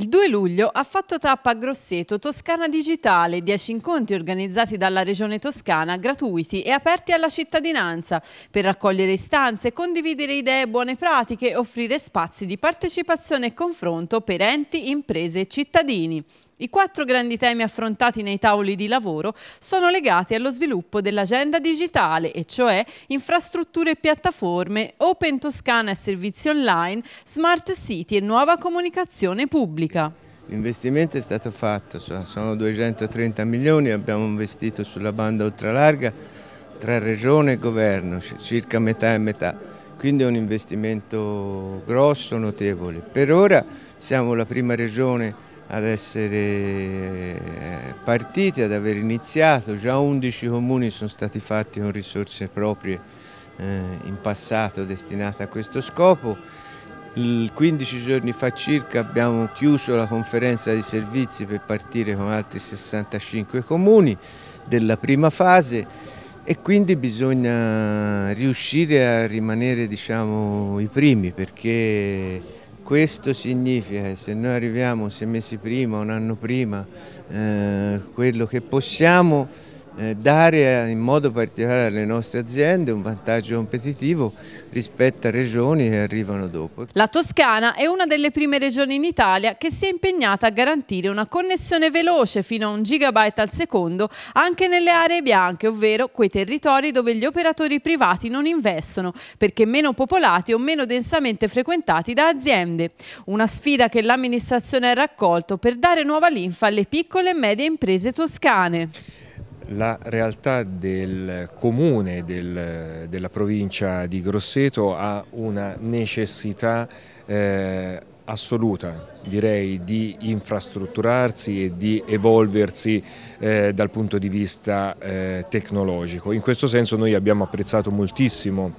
Il 2 luglio ha fatto tappa a Grosseto Toscana Digitale, 10 incontri organizzati dalla Regione Toscana, gratuiti e aperti alla cittadinanza, per raccogliere istanze, condividere idee e buone pratiche, offrire spazi di partecipazione e confronto per enti, imprese e cittadini. I quattro grandi temi affrontati nei tavoli di lavoro sono legati allo sviluppo dell'agenda digitale, e cioè infrastrutture e piattaforme, Open Toscana e servizi online, Smart City e nuova comunicazione pubblica. L'investimento è stato fatto, sono 230 milioni, abbiamo investito sulla banda ultralarga tra regione e governo, circa metà e metà, quindi è un investimento grosso, notevole. Per ora siamo la prima regione ad essere eh, partiti, ad aver iniziato, già 11 comuni sono stati fatti con risorse proprie eh, in passato destinate a questo scopo. Il 15 giorni fa circa abbiamo chiuso la conferenza di servizi per partire con altri 65 comuni della prima fase e quindi bisogna riuscire a rimanere diciamo, i primi perché questo significa che se noi arriviamo sei mesi prima, un anno prima, eh, quello che possiamo eh, dare eh, in modo particolare alle nostre aziende un vantaggio competitivo rispetto a regioni che arrivano dopo. La Toscana è una delle prime regioni in Italia che si è impegnata a garantire una connessione veloce fino a un gigabyte al secondo anche nelle aree bianche, ovvero quei territori dove gli operatori privati non investono perché meno popolati o meno densamente frequentati da aziende. Una sfida che l'amministrazione ha raccolto per dare nuova linfa alle piccole e medie imprese toscane la realtà del comune del, della provincia di Grosseto ha una necessità eh, assoluta direi di infrastrutturarsi e di evolversi eh, dal punto di vista eh, tecnologico. In questo senso noi abbiamo apprezzato moltissimo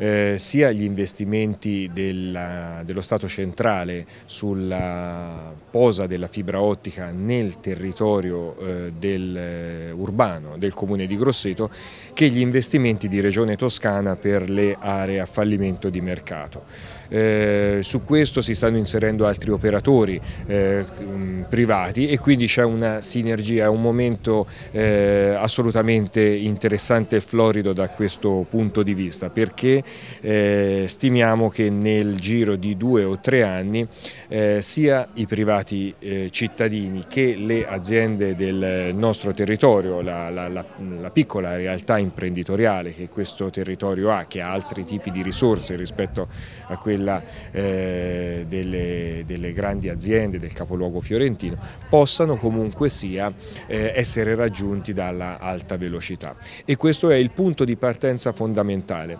eh, sia gli investimenti della, dello Stato centrale sulla posa della fibra ottica nel territorio eh, del, eh, urbano del comune di Grosseto che gli investimenti di Regione Toscana per le aree a fallimento di mercato. Eh, su questo si stanno inserendo inserendo altri operatori eh, mm, privati e quindi c'è una sinergia, è un momento eh, assolutamente interessante e florido da questo punto di vista perché eh, stimiamo che nel giro di due o tre anni eh, sia i privati eh, cittadini che le aziende del nostro territorio, la, la, la, la piccola realtà imprenditoriale che questo territorio ha, che ha altri tipi di risorse rispetto a quella eh, delle delle, delle, grandi aziende del capoluogo fiorentino possano comunque sia eh, essere raggiunti dalla alta velocità e questo è il punto di partenza fondamentale,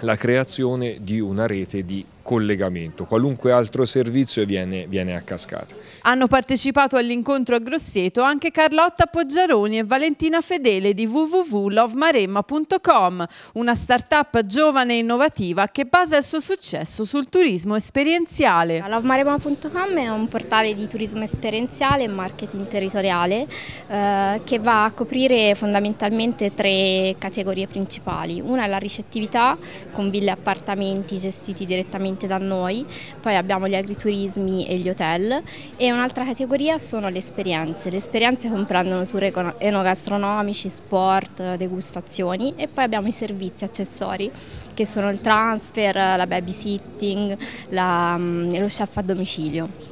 la creazione di una rete di collegamento, qualunque altro servizio viene, viene a cascata. Hanno partecipato all'incontro a Grosseto anche Carlotta Poggiaroni e Valentina Fedele di www.lovemaremma.com, una start-up giovane e innovativa che basa il suo successo sul turismo esperienziale. Lovemaremma.com è un portale di turismo esperienziale e marketing territoriale eh, che va a coprire fondamentalmente tre categorie principali. Una è la ricettività con ville e appartamenti gestiti direttamente direttamente da noi, poi abbiamo gli agriturismi e gli hotel e un'altra categoria sono le esperienze. Le esperienze comprendono tour enogastronomici, sport, degustazioni e poi abbiamo i servizi accessori che sono il transfer, la babysitting, la, mm, lo chef a domicilio.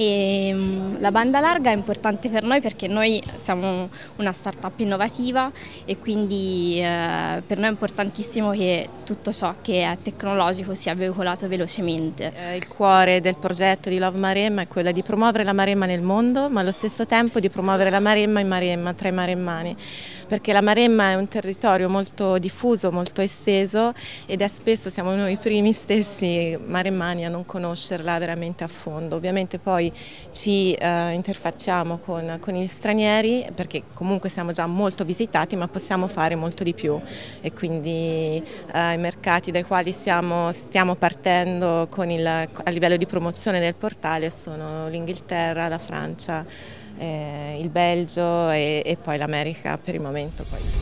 E mm, la banda larga è importante per noi perché noi siamo una startup innovativa e quindi eh, per noi è importantissimo che tutto ciò che è tecnologico sia veicolato velocemente. Eh, il cuore del progetto di Love Maremma è quello di promuovere la Maremma nel mondo ma allo stesso tempo di promuovere la Maremma in Maremma, tra i maremmani perché la Maremma è un territorio molto diffuso, molto esteso ed è spesso siamo noi i primi stessi maremmani a non conoscerla veramente a fondo. Ovviamente poi ci eh, interfacciamo con, con, gli stranieri perché comunque siamo già molto visitati ma possiamo fare molto di più e quindi eh, i mercati dai quali siamo, stiamo partendo il, a livello di promozione del portale sono l'Inghilterra, la Francia, eh, il Belgio e, e poi l'America per il momento. Poi.